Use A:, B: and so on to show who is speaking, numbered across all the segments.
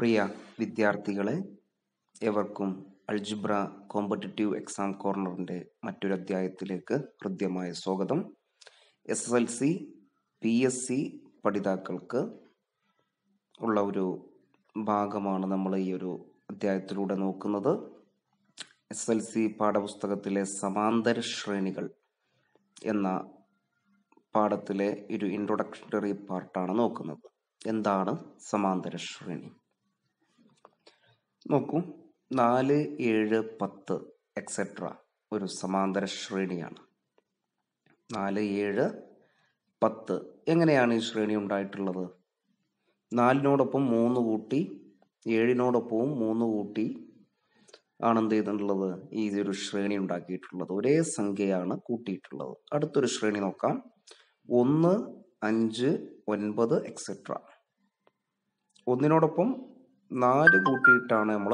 A: പ്രിയ വിദ്യാർത്ഥികളെ ഏവർക്കും algebra competitive exam കോർണറിൻ്റെ മറ്റൊരു അധ്യായത്തിലേക്ക് ഹൃദ്യമായ സ്വാഗതം S S L C P S C പഠിതാക്കൾക്ക് ഉള്ള ഒരു ഭാഗമാണ് നമ്മൾ ഈ ഒരു അധ്യായത്തിലൂടെ നോക്കുന്നത് എസ് എസ് എൽ സി പാഠപുസ്തകത്തിലെ സമാന്തര ശ്രേണികൾ എന്ന പാഠത്തിലെ ഒരു ഇൻട്രൊഡക്ഷണറി പാർട്ടാണ് നോക്കുന്നത് എന്താണ് സമാന്തര ശ്രേണി നോക്കൂ നാല് ഏഴ് പത്ത് എക്സെട്ര ഒരു സമാന്തര ശ്രേണിയാണ് നാല് ഏഴ് പത്ത് എങ്ങനെയാണ് ഈ ശ്രേണി ഉണ്ടായിട്ടുള്ളത് നാലിനോടൊപ്പം മൂന്ന് കൂട്ടി ഏഴിനോടൊപ്പവും മൂന്ന് കൂട്ടി ആണ് എന്ത് ചെയ്തിട്ടുള്ളത് ഈ ഒരു ശ്രേണി ഉണ്ടാക്കിയിട്ടുള്ളത് ഒരേ സംഖ്യയാണ് കൂട്ടിയിട്ടുള്ളത് അടുത്തൊരു ശ്രേണി നോക്കാം ഒന്ന് അഞ്ച് ഒൻപത് എക്സെട്ര ഒന്നിനോടൊപ്പം നാല് കൂട്ടിയിട്ടാണ് നമ്മൾ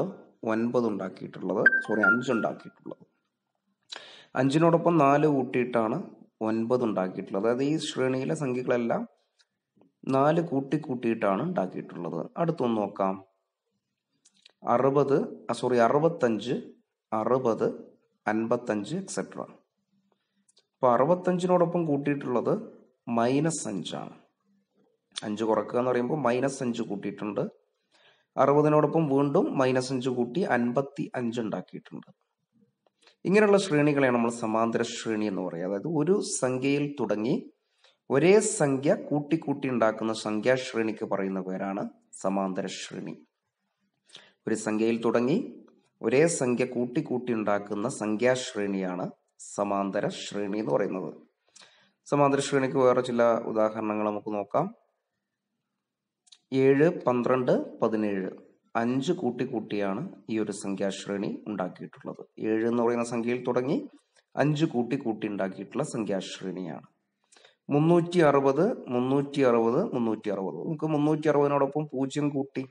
A: ഒൻപത് ഉണ്ടാക്കിയിട്ടുള്ളത് സോറി അഞ്ച് ഉണ്ടാക്കിയിട്ടുള്ളത് അഞ്ചിനോടൊപ്പം നാല് കൂട്ടിയിട്ടാണ് ഒൻപത് ഉണ്ടാക്കിയിട്ടുള്ളത് അതായത് ഈ ശ്രേണിയിലെ സംഖ്യകളെല്ലാം നാല് കൂട്ടി കൂട്ടിയിട്ടാണ് ഉണ്ടാക്കിയിട്ടുള്ളത് അടുത്തൊന്ന് നോക്കാം അറുപത് സോറി അറുപത്തഞ്ച് അറുപത് അൻപത്തഞ്ച് എക്സെട്ര അപ്പൊ അറുപത്തഞ്ചിനോടൊപ്പം കൂട്ടിയിട്ടുള്ളത് മൈനസ് അഞ്ചാണ് അഞ്ച് കുറക്കുക എന്ന് പറയുമ്പോൾ മൈനസ് അഞ്ച് കൂട്ടിയിട്ടുണ്ട് അറുപതിനോടൊപ്പം വീണ്ടും മൈനസ് അഞ്ച് കൂട്ടി അൻപത്തി അഞ്ച് ഉണ്ടാക്കിയിട്ടുണ്ട് ഇങ്ങനെയുള്ള ശ്രേണികളെയാണ് നമ്മൾ സമാന്തര ശ്രേണി എന്ന് പറയുക അതായത് ഒരു സംഖ്യയിൽ തുടങ്ങി ഒരേ സംഖ്യ കൂട്ടിക്കൂട്ടി ഉണ്ടാക്കുന്ന സംഖ്യാശ്രേണിക്ക് പറയുന്ന പേരാണ് സമാന്തര ശ്രേണി ഒരു സംഖ്യയിൽ തുടങ്ങി ഒരേ സംഖ്യ കൂട്ടിക്കൂട്ടി ഉണ്ടാക്കുന്ന സംഖ്യാശ്രേണിയാണ് സമാന്തര ശ്രേണി എന്ന് പറയുന്നത് സമാന്തര ശ്രേണിക്ക് വേറെ ചില ഉദാഹരണങ്ങൾ നമുക്ക് നോക്കാം ഏഴ് പന്ത്രണ്ട് പതിനേഴ് അഞ്ച് കൂട്ടി കൂട്ടിയാണ് ഈ ഒരു സംഖ്യാശ്രേണി ഉണ്ടാക്കിയിട്ടുള്ളത് ഏഴ് എന്ന് പറയുന്ന സംഖ്യയിൽ തുടങ്ങി അഞ്ച് കൂട്ടി കൂട്ടി ഉണ്ടാക്കിയിട്ടുള്ള സംഖ്യാശ്രേണിയാണ് മുന്നൂറ്റി അറുപത് മുന്നൂറ്റി അറുപത് മുന്നൂറ്റി അറുപത് നമുക്ക് മുന്നൂറ്റി അറുപതിനോടൊപ്പം പൂജ്യം കൂട്ടി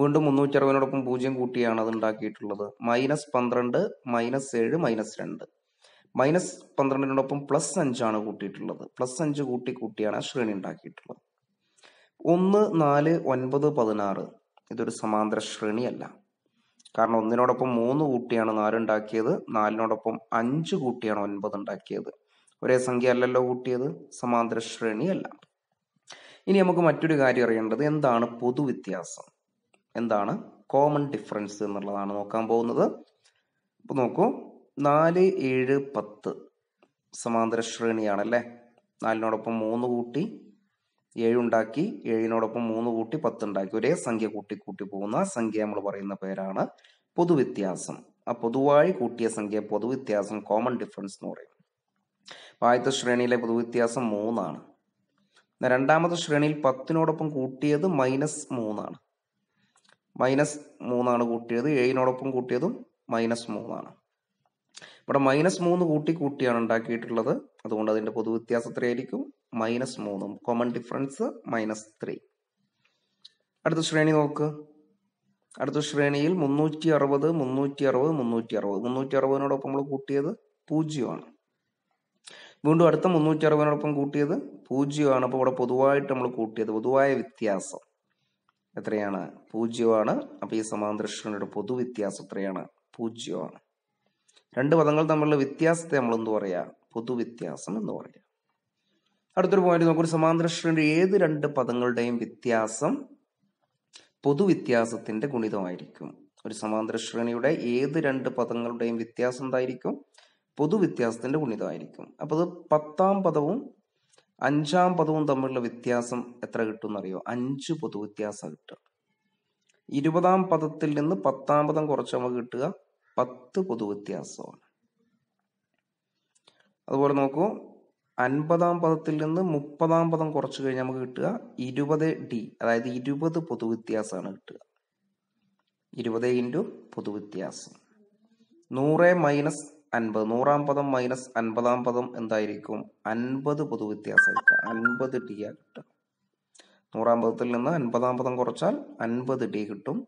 A: വീണ്ടും മുന്നൂറ്റി അറുപതിനോടൊപ്പം പൂജ്യം കൂട്ടിയാണ് അത് ഉണ്ടാക്കിയിട്ടുള്ളത് മൈനസ് പന്ത്രണ്ട് മൈനസ് ഏഴ് മൈനസ് രണ്ട് മൈനസ് പന്ത്രണ്ടിനോടൊപ്പം പ്ലസ് അഞ്ചാണ് കൂട്ടിയിട്ടുള്ളത് പ്ലസ് അഞ്ച് കൂട്ടി കൂട്ടിയാണ് ശ്രേണി ഉണ്ടാക്കിയിട്ടുള്ളത് ഒന്ന് നാല് ഒൻപത് പതിനാറ് ഇതൊരു സമാന്തര ശ്രേണിയല്ല കാരണം ഒന്നിനോടൊപ്പം മൂന്ന് കൂട്ടിയാണ് നാലുണ്ടാക്കിയത് നാലിനോടൊപ്പം അഞ്ച് കൂട്ടിയാണ് ഒൻപത് ഉണ്ടാക്കിയത് ഒരേ സംഖ്യ അല്ലല്ലോ കൂട്ടിയത് സമാന്തര ശ്രേണിയല്ല ഇനി നമുക്ക് മറ്റൊരു കാര്യം അറിയേണ്ടത് എന്താണ് പൊതുവ്യത്യാസം എന്താണ് കോമൺ ഡിഫറൻസ് എന്നുള്ളതാണ് നോക്കാൻ പോകുന്നത് അപ്പോൾ നോക്കൂ നാല് ഏഴ് പത്ത് സമാന്തര ശ്രേണിയാണല്ലേ നാലിനോടൊപ്പം മൂന്ന് കൂട്ടി ഏഴുണ്ടാക്കി ഏഴിനോടൊപ്പം മൂന്ന് കൂട്ടി ഉണ്ടാക്കി ഒരേ സംഖ്യ കൂട്ടി കൂട്ടി പോകുന്ന സംഖ്യ നമ്മൾ പറയുന്ന പേരാണ് പൊതുവ്യത്യാസം ആ പൊതുവായി കൂട്ടിയ സംഖ്യ പൊതുവ്യത്യാസം കോമൺ ഡിഫറൻസ് എന്ന് പറയും ആദ്യത്തെ ശ്രേണിയിലെ പൊതുവ്യത്യാസം മൂന്നാണ് രണ്ടാമത്തെ ശ്രേണിയിൽ പത്തിനോടൊപ്പം കൂട്ടിയത് മൈനസ് മൂന്നാണ് മൈനസ് മൂന്നാണ് കൂട്ടിയത് ഏഴിനോടൊപ്പം കൂട്ടിയതും മൈനസ് മൂന്നാണ് ഇവിടെ മൈനസ് മൂന്ന് കൂട്ടി കൂട്ടിയാണ് ഉണ്ടാക്കിയിട്ടുള്ളത് അതുകൊണ്ട് അതിന്റെ പൊതു വ്യത്യാസം എത്രയായിരിക്കും മൈനസ് മൂന്നും കോമൺ ഡിഫറൻസ് മൈനസ് ത്രീ അടുത്ത ശ്രേണി നോക്ക് അടുത്ത ശ്രേണിയിൽ മുന്നൂറ്റി അറുപത് മുന്നൂറ്റി അറുപത് മുന്നൂറ്റി അറുപത് മുന്നൂറ്റി അറുപതിനോടൊപ്പം നമ്മൾ കൂട്ടിയത് പൂജ്യമാണ് വീണ്ടും അടുത്ത മുന്നൂറ്റി അറുപതിനോടൊപ്പം കൂട്ടിയത് പൂജ്യമാണ് അപ്പോൾ ഇവിടെ പൊതുവായിട്ട് നമ്മൾ കൂട്ടിയത് പൊതുവായ വ്യത്യാസം എത്രയാണ് പൂജ്യമാണ് അപ്പോൾ ഈ സമാന്തര ശ്രേണിയുടെ പൊതു വ്യത്യാസം എത്രയാണ് പൂജ്യമാണ് രണ്ട് പദങ്ങൾ തമ്മിലുള്ള വ്യത്യാസത്തെ നമ്മൾ എന്ത് പറയുക പൊതുവ്യത്യാസം എന്ന് പറയുക അടുത്തൊരു പോയിന്റ് നോക്കൊരു സമാന്തര ശ്രേണി ഏത് രണ്ട് പദങ്ങളുടെയും വ്യത്യാസം പൊതുവ്യത്യാസത്തിന്റെ ഗുണിതമായിരിക്കും ഒരു സമാന്തര ശ്രേണിയുടെ ഏത് രണ്ട് പദങ്ങളുടെയും വ്യത്യാസം എന്തായിരിക്കും പൊതുവ്യത്യാസത്തിന്റെ ഗുണിതമായിരിക്കും അപ്പോൾ അത് പത്താം പദവും അഞ്ചാം പദവും തമ്മിലുള്ള വ്യത്യാസം എത്ര കിട്ടും എന്നറിയോ അഞ്ച് പൊതുവ്യത്യാസം കിട്ടുക ഇരുപതാം പദത്തിൽ നിന്ന് പത്താം പദം കുറച്ച് നമുക്ക് കിട്ടുക പത്ത് പൊതു വ്യത്യാസമാണ് അതുപോലെ നോക്കൂ അൻപതാം പദത്തിൽ നിന്ന് മുപ്പതാം പദം കുറച്ച് കഴിഞ്ഞാൽ നമുക്ക് കിട്ടുക ഇരുപത് ഡി അതായത് ഇരുപത് പൊതു വ്യത്യാസമാണ് കിട്ടുക ഇരുപത് ഇൻറ്റു പൊതു വ്യത്യാസം നൂറ് മൈനസ് അൻപത് നൂറാം പദം മൈനസ് അൻപതാം പദം എന്തായിരിക്കും അൻപത് പൊതു വ്യത്യാസം അൻപത് ഡി ആ കിട്ടുക നൂറാം പദത്തിൽ നിന്ന് അൻപതാം പദം കുറച്ചാൽ അൻപത് ഡി കിട്ടും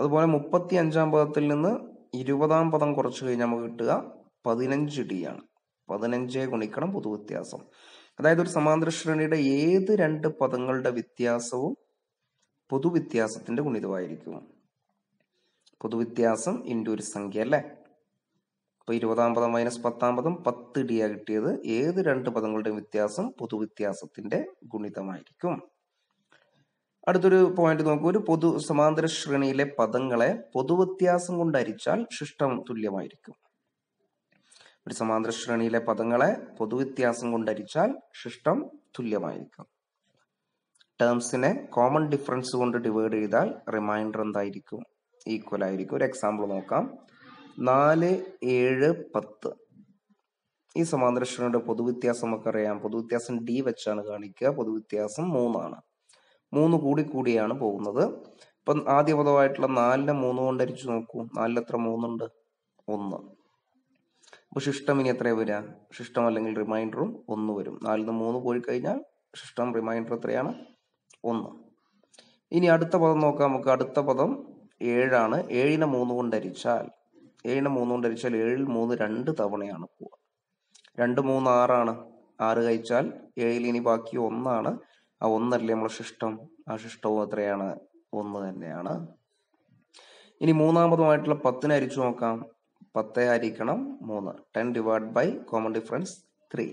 A: അതുപോലെ മുപ്പത്തി അഞ്ചാം പദത്തിൽ നിന്ന് ഇരുപതാം പദം കുറച്ച് കഴിഞ്ഞാൽ നമുക്ക് കിട്ടുക പതിനഞ്ച് ഡി ആണ് പതിനഞ്ചേ ഗുണിക്കണം പൊതു വ്യത്യാസം അതായത് ഒരു സമാന്തര ശ്രേണിയുടെ ഏത് രണ്ട് പദങ്ങളുടെ വ്യത്യാസവും പൊതുവ്യത്യാസത്തിന്റെ ഗുണിതമായിരിക്കും പൊതുവ്യത്യാസം ഇൻറ്റു ഒരു സംഖ്യ അല്ലേ അപ്പോൾ ഇരുപതാം പദം മൈനസ് പത്താം പദം പത്ത് ആ കിട്ടിയത് ഏത് രണ്ട് പദങ്ങളുടെയും വ്യത്യാസം പൊതുവ്യത്യാസത്തിന്റെ ഗുണിതമായിരിക്കും അടുത്തൊരു പോയിന്റ് നോക്കൂ ഒരു പൊതു സമാന്തര ശ്രേണിയിലെ പദങ്ങളെ പൊതുവ്യത്യാസം കൊണ്ട് അരിച്ചാൽ ശിഷ്ടം തുല്യമായിരിക്കും ഒരു സമാന്തര ശ്രേണിയിലെ പദങ്ങളെ പൊതുവ്യത്യാസം കൊണ്ട് അരിച്ചാൽ ശിഷ്ടം തുല്യമായിരിക്കും ടേംസിനെ കോമൺ ഡിഫറൻസ് കൊണ്ട് ഡിവൈഡ് ചെയ്താൽ റിമൈൻഡർ എന്തായിരിക്കും ഈക്വൽ ആയിരിക്കും ഒരു എക്സാമ്പിൾ നോക്കാം നാല് ഏഴ് പത്ത് ഈ സമാന്തര ശ്രേണിയുടെ പൊതുവ്യത്യാസം നമുക്കറിയാം പൊതുവ്യത്യാസം ഡി വെച്ചാണ് കാണിക്കുക പൊതുവ്യത്യാസം മൂന്നാണ് മൂന്ന് കൂടി കൂടിയാണ് പോകുന്നത് അപ്പം ആദ്യ പദമായിട്ടുള്ള നാലിനെ മൂന്ന് കൊണ്ട് അരിച്ചു നോക്കൂ എത്ര മൂന്നുണ്ട് ഒന്ന് അപ്പൊ ശിഷ്ടം ഇനി എത്രയാണ് വരിക ശിഷ്ടം അല്ലെങ്കിൽ റിമൈൻഡറും ഒന്ന് വരും നാലിൽ നിന്ന് മൂന്ന് പോയി കഴിഞ്ഞാൽ ശിഷ്ടം റിമൈൻഡർ എത്രയാണ് ഒന്ന് ഇനി അടുത്ത പദം നോക്കാം നമുക്ക് അടുത്ത പദം ഏഴാണ് ഏഴിനെ മൂന്ന് കൊണ്ട് അരിച്ചാൽ ഏഴിനെ മൂന്ന് കൊണ്ട് അരിച്ചാൽ ഏഴിൽ മൂന്ന് രണ്ട് തവണയാണ് പോവുക രണ്ട് മൂന്ന് ആറാണ് ആറ് കഴിച്ചാൽ ഏഴിൽ ഇനി ബാക്കി ഒന്നാണ് ആ ഒന്നല്ലേ നമ്മളെ ശിഷ്ടം ആ ശിഷ്ടവും അത്രയാണ് ഒന്ന് തന്നെയാണ് ഇനി മൂന്നാമതുമായിട്ടുള്ള പത്തിനെ അരിച്ചു നോക്കാം പത്ത് അരിക്കണം മൂന്ന് ten divide by common difference three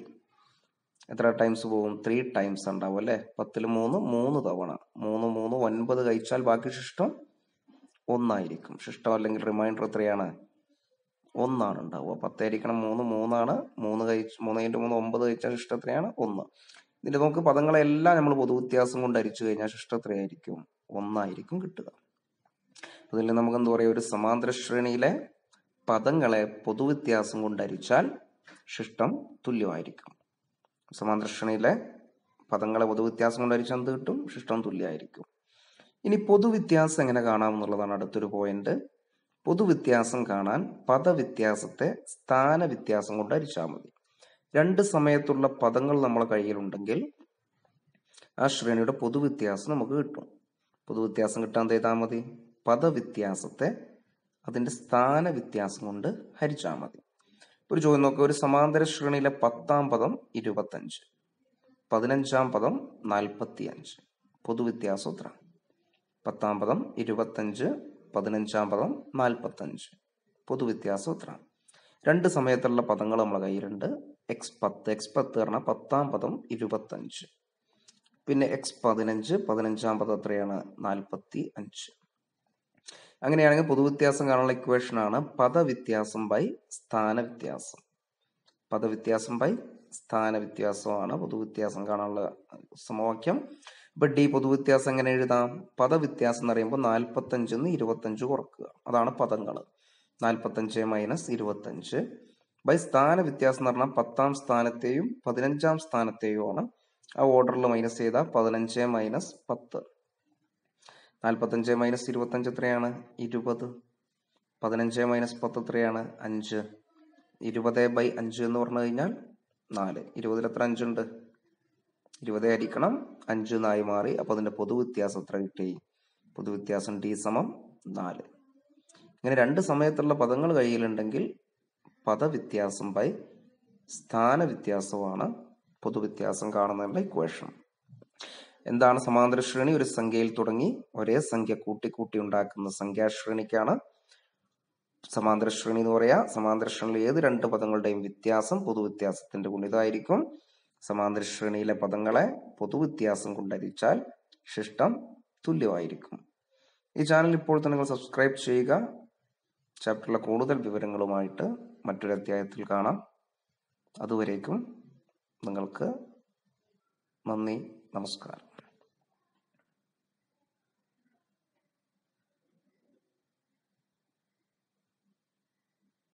A: എത്ര ടൈംസ് പോകും ത്രീ ടൈംസ് ഉണ്ടാവും അല്ലെ പത്തിൽ മൂന്ന് മൂന്ന് തവണ മൂന്ന് മൂന്ന് ഒൻപത് കഴിച്ചാൽ ബാക്കി ശിഷ്ടം ഒന്നായിരിക്കും ശിഷ്ടം അല്ലെങ്കിൽ റിമൈൻഡർ എത്രയാണ് ഒന്നാണ് ഉണ്ടാവുക പത്ത് ഹരിക്കണം മൂന്ന് മൂന്നാണ് മൂന്ന് കഴിച്ച് മൂന്ന് കഴിഞ്ഞിട്ട് മൂന്ന് ഒമ്പത് കഴിച്ചാൽ ശിഷ്ടം എത്രയാണ് ഒന്ന് ഇതിൻ്റെ നമുക്ക് പദങ്ങളെല്ലാം നമ്മൾ പൊതുവ്യത്യാസം കൊണ്ട് അരിച്ചു കഴിഞ്ഞാൽ ശിഷ്ടത്രയായിരിക്കും ഒന്നായിരിക്കും കിട്ടുക അതിൽ നമുക്ക് എന്താ പറയുക ഒരു സമാന്തര ശ്രേണിയിലെ പദങ്ങളെ പൊതുവ്യത്യാസം കൊണ്ട് അരിച്ചാൽ ശിഷ്ടം തുല്യമായിരിക്കും സമാന്തര ശ്രേണിയിലെ പദങ്ങളെ പൊതുവ്യത്യാസം കൊണ്ട് അരിച്ചാൽ എന്ത് കിട്ടും ശിഷ്ടം തുല്യമായിരിക്കും ഇനി പൊതുവ്യത്യാസം എങ്ങനെ കാണാമെന്നുള്ളതാണ് അടുത്തൊരു പോയിന്റ് പൊതുവ്യത്യാസം കാണാൻ പദവ്യത്യാസത്തെ സ്ഥാന വ്യത്യാസം കൊണ്ട് അരിച്ചാൽ മതി രണ്ട് സമയത്തുള്ള പദങ്ങൾ നമ്മളെ കയ്യിലുണ്ടെങ്കിൽ ആ ശ്രേണിയുടെ പൊതുവ്യത്യാസം നമുക്ക് കിട്ടും പൊതുവ്യത്യാസം കിട്ടാൻ ചെയ്താൽ മതി പദവ്യത്യാസത്തെ അതിൻ്റെ സ്ഥാന വ്യത്യാസം കൊണ്ട് ഹരിച്ചാൽ മതി ഒരു ചോദ്യം നോക്കുക ഒരു സമാന്തര ശ്രേണിയിലെ പത്താം പദം ഇരുപത്തഞ്ച് പതിനഞ്ചാം പദം നാൽപ്പത്തി അഞ്ച് പൊതുവ്യത്യാസം എത്ര പത്താം പദം ഇരുപത്തഞ്ച് പതിനഞ്ചാം പദം നാൽപ്പത്തഞ്ച് പൊതുവ്യത്യാസം എത്ര രണ്ട് സമയത്തുള്ള പദങ്ങൾ നമ്മളെ കയ്യിലുണ്ട് എക്സ് പത്ത് എക്സ് പത്ത് പറഞ്ഞാൽ പത്താം പദം ഇരുപത്തഞ്ച് പിന്നെ എക്സ് പതിനഞ്ച് പതിനഞ്ചാം പദം എത്രയാണ് നാൽപ്പത്തി അഞ്ച് അങ്ങനെയാണെങ്കിൽ പൊതുവ്യത്യാസം കാണാനുള്ള ഇക്വേഷൻ ആണ് പദവ്യത്യാസം ബൈ സ്ഥാന വ്യത്യാസം പദവ്യത്യാസം ബൈ സ്ഥാന വ്യത്യാസമാണ് പൊതുവ്യത്യാസം കാണാനുള്ള സമവാക്യം ഇപ്പൊ ഡി പൊതുവ്യത്യാസം എങ്ങനെ എഴുതാം പദവ്യത്യാസം എന്ന് പറയുമ്പോൾ നാൽപ്പത്തഞ്ചിൽ നിന്ന് ഇരുപത്തഞ്ച് കുറക്കുക അതാണ് പദങ്ങൾ നാൽപ്പത്തഞ്ച് മൈനസ് ഇരുപത്തഞ്ച് ബൈ സ്ഥാന വ്യത്യാസം എന്ന് പറഞ്ഞാൽ പത്താം സ്ഥാനത്തെയും പതിനഞ്ചാം സ്ഥാനത്തെയുമാണ് ആ ഓർഡറിൽ മൈനസ് ചെയ്താൽ പതിനഞ്ച് മൈനസ് പത്ത് നാൽപ്പത്തഞ്ച് മൈനസ് ഇരുപത്തഞ്ച് എത്രയാണ് ഇരുപത് പതിനഞ്ച് മൈനസ് പത്ത് എത്രയാണ് അഞ്ച് ഇരുപത് ബൈ അഞ്ച് എന്ന് പറഞ്ഞു കഴിഞ്ഞാൽ നാല് ഇരുപതിൽ എത്ര അഞ്ചുണ്ട് ഇരുപത് ആയിരിക്കണം അഞ്ച് നായി മാറി അപ്പൊ അതിന്റെ പൊതു വ്യത്യാസം എത്ര കിട്ടി പൊതുവ്യത്യാസം ഡി സമം നാല് ഇങ്ങനെ രണ്ട് സമയത്തുള്ള പദങ്ങൾ കയ്യിലുണ്ടെങ്കിൽ പദവ്യത്യാസം ബൈ സ്ഥാന വ്യത്യാസമാണ് പൊതുവ്യത്യാസം കാണുന്നതിൻ്റെ ഇക്വേഷൻ എന്താണ് സമാന്തര ശ്രേണി ഒരു സംഖ്യയിൽ തുടങ്ങി ഒരേ സംഖ്യ കൂട്ടിക്കൂട്ടി ഉണ്ടാക്കുന്ന സംഖ്യാശ്രേണിക്കാണ് സമാന്തര ശ്രേണി എന്ന് പറയാ സമാന്തര ശ്രേണിയിൽ ഏത് രണ്ട് പദങ്ങളുടെയും വ്യത്യാസം പൊതുവ്യത്യാസത്തിന്റെ ഗുണിതായിരിക്കും സമാന്തര ശ്രേണിയിലെ പദങ്ങളെ പൊതുവ്യത്യാസം കൊണ്ടരിച്ചാൽ ശിഷ്ടം തുല്യമായിരിക്കും ഈ ചാനൽ ഇപ്പോൾ തന്നെ നിങ്ങൾ സബ്സ്ക്രൈബ് ചെയ്യുക ചാപ്റ്ററിലെ കൂടുതൽ വിവരങ്ങളുമായിട്ട് മറ്റൊരു അധ്യായത്തിൽ കാണാം അതുവരേക്കും നിങ്ങൾക്ക് നന്ദി നമസ്കാരം